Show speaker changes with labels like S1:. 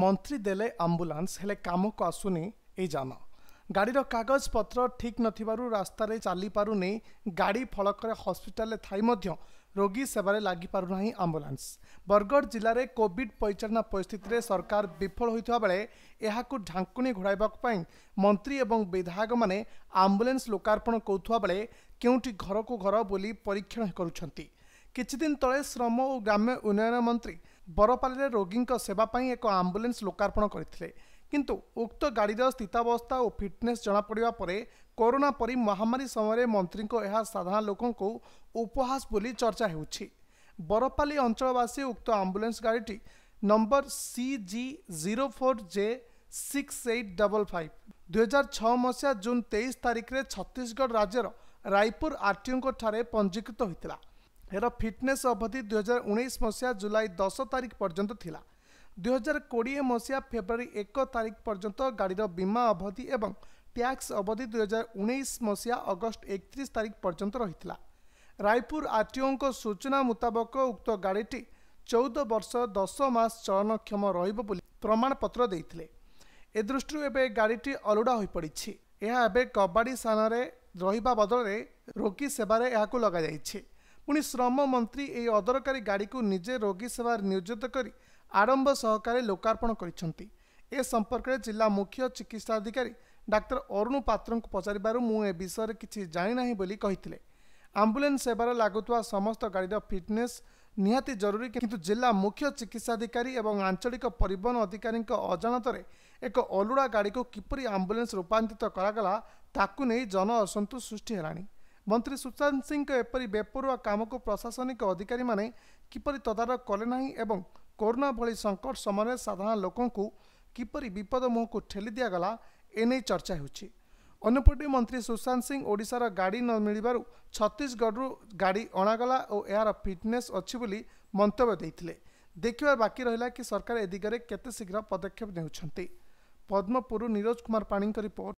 S1: ମନ୍ତ୍ରୀ ଦେଲେ ଆମ୍ବୁଲାନ୍ସ ହେଲେ କାମକୁ ଆସୁନି ଏ ଯାନ ଗାଡ଼ିର କାଗଜପତ୍ର ଠିକ୍ ନଥିବାରୁ ରାସ୍ତାରେ ଚାଲିପାରୁନି ଗାଡ଼ି ଫଳକରେ ହସ୍ପିଟାଲରେ ଥାଇ ମଧ୍ୟ ରୋଗୀ ସେବାରେ ଲାଗିପାରୁନାହିଁ ଆମ୍ବୁଲାନ୍ସ ବରଗଡ଼ ଜିଲ୍ଲାରେ କୋଭିଡ୍ ପରିଚାଳନା ପରିସ୍ଥିତିରେ ସରକାର ବିଫଳ ହୋଇଥିବା ବେଳେ ଏହାକୁ ଢାଙ୍କୁଣି ଘୋଡ଼ାଇବାକୁ ପାଇଁ ମନ୍ତ୍ରୀ ଏବଂ ବିଧାୟକମାନେ ଆମ୍ବୁଲାନ୍ସ ଲୋକାର୍ପଣ କରୁଥିବା ବେଳେ କେଉଁଠି ଘରକୁ ଘର ବୁଲି ପରୀକ୍ଷଣ କରୁଛନ୍ତି କିଛିଦିନ ତଳେ ଶ୍ରମ ଓ ଗ୍ରାମ୍ୟ ଉନ୍ନୟନ ମନ୍ତ୍ରୀ ବରପାଲିରେ ରୋଗୀଙ୍କ ସେବା ପାଇଁ ଏକ ଆମ୍ବୁଲାନ୍ସ ଲୋକାର୍ପଣ କରିଥିଲେ କିନ୍ତୁ ଉକ୍ତ ଗାଡ଼ିର ସ୍ଥିତାବସ୍ଥା ଓ ଫିଟନେସ୍ ଜଣାପଡ଼ିବା ପରେ କରୋନା ପରି ମହାମାରୀ ସମୟରେ ମନ୍ତ୍ରୀଙ୍କ ଏହା ସାଧାରଣ ଲୋକଙ୍କୁ ଉପହାସ ବୋଲି ଚର୍ଚ୍ଚା ହେଉଛି ବରପାଲି ଅଞ୍ଚଳବାସୀ ଉକ୍ତ ଆମ୍ବୁଲାନ୍ସ ଗାଡ଼ିଟି number C G zero four J six eight double five ଦୁଇହଜାର ଛଅ ମସିହା ଜୁନ୍ ତେଇଶ ତାରିଖରେ ଛତିଶଗଡ଼ ରାଜ୍ୟର ରାୟପୁର ଆରଟିଓଙ୍କ ଠାରେ ପଞ୍ଜୀକୃତ ହୋଇଥିଲା ହେର ଫିଟନେସ୍ ଅବଧି ଦୁଇହଜାର ଉଣେଇଶ ମସିହା ଜୁଲାଇ ଦଶ ତାରିଖ ପର୍ଯ୍ୟନ୍ତ ଥିଲା ଦୁଇହଜାର କୋଡ଼ିଏ ମସିହା ଫେବୃଆରୀ ଏକ ତାରିଖ ପର୍ଯ୍ୟନ୍ତ ଗାଡ଼ିର ବୀମା ଅବଧି ଏବଂ ଟ୍ୟାକ୍ସ ଅବଧି ଦୁଇହଜାର ଉଣେଇଶ ମସିହା ଅଗଷ୍ଟ ଏକତିରିଶ ତାରିଖ ପର୍ଯ୍ୟନ୍ତ ରହିଥିଲା ରାୟପୁର ଆରଟିଓଙ୍କ ସୂଚନା ମୁତାବକ ଉକ୍ତ ଗାଡ଼ିଟି ଚଉଦ ବର୍ଷ ଦଶ ମାସ ଚଳନକ୍ଷମ ରହିବ ବୋଲି ପ୍ରମାଣପତ୍ର ଦେଇଥିଲେ ଏ ଦୃଷ୍ଟିରୁ ଏବେ ଗାଡ଼ିଟି ଅଲୋଡ଼ା ହୋଇପଡ଼ିଛି ଏହା ଏବେ କବାଡ଼ି ସ୍ଥାନରେ ରହିବା ବଦଳରେ ରୋଗୀ ସେବାରେ ଏହାକୁ ଲଗାଯାଇଛି ପୁଣି ଶ୍ରମ ମନ୍ତ୍ରୀ ଏହି ଅଦରକାରୀ ଗାଡ଼ିକୁ ନିଜେ ରୋଗୀ ସେବାରେ ନିୟୋଜିତ କରି ଆଡ଼ମ୍ବ ସହକାରେ ଲୋକାର୍ପଣ କରିଛନ୍ତି ଏ ସମ୍ପର୍କରେ ଜିଲ୍ଲା ମୁଖ୍ୟ ଚିକିତ୍ସା ଅଧିକାରୀ ଡାକ୍ତର ଅରୁଣ ପାତ୍ରଙ୍କୁ ପଚାରିବାରୁ ମୁଁ ଏ ବିଷୟରେ କିଛି ଜାଣିନାହିଁ ବୋଲି କହିଥିଲେ ଆମ୍ବୁଲାନ୍ସ ସେବାରେ ଲାଗୁଥିବା ସମସ୍ତ ଗାଡ଼ିର ଫିଟନେସ୍ ନିହାତି ଜରୁରୀ କିନ୍ତୁ ଜିଲ୍ଲା ମୁଖ୍ୟ ଚିକିତ୍ସାଧିକାରୀ ଏବଂ ଆଞ୍ଚଳିକ ପରିବହନ ଅଧିକାରୀଙ୍କ ଅଜାଣତରେ ଏକ ଅଲୁଡ଼ା ଗାଡ଼ିକୁ କିପରି ଆମ୍ବୁଲାନ୍ସ ରୂପାନ୍ତରିତ କରାଗଲା ତାକୁ ନେଇ ଜନ ଅସନ୍ତୋଷ ସୃଷ୍ଟି ହେଲାଣି ମନ୍ତ୍ରୀ ସୁଶାନ୍ତ ସିଂଙ୍କ ଏପରି ବେପରୁଆ କାମକୁ ପ୍ରଶାସନିକ ଅଧିକାରୀମାନେ କିପରି ତଦାରଖ କଲେ ନାହିଁ ଏବଂ କରୋନା ଭଳି ସଙ୍କଟ ସମୟରେ ସାଧାରଣ ଲୋକଙ୍କୁ କିପରି ବିପଦ ମୁହଁକୁ ଠେଲି ଦିଆଗଲା ଏନେଇ ଚର୍ଚ୍ଚା ହେଉଛି ଅନ୍ୟପଟେ ମନ୍ତ୍ରୀ ସୁଶାନ୍ତ ସିଂ ଓଡ଼ିଶାର ଗାଡ଼ି ନ ମିଳିବାରୁ ଛତିଶଗଡ଼ରୁ ଗାଡ଼ି ଅଣାଗଲା ଓ ଏହାର ଫିଟନେସ୍ ଅଛି ବୋଲି ମନ୍ତବ୍ୟ ଦେଇଥିଲେ ଦେଖିବା ବାକି ରହିଲା କି ସରକାର ଏ ଦିଗରେ କେତେ ଶୀଘ୍ର ପଦକ୍ଷେପ ନେଉଛନ୍ତି ପଦ୍ମପୁର ନିରୋଜ କୁମାର ପାଣିଙ୍କ ରିପୋର୍ଟ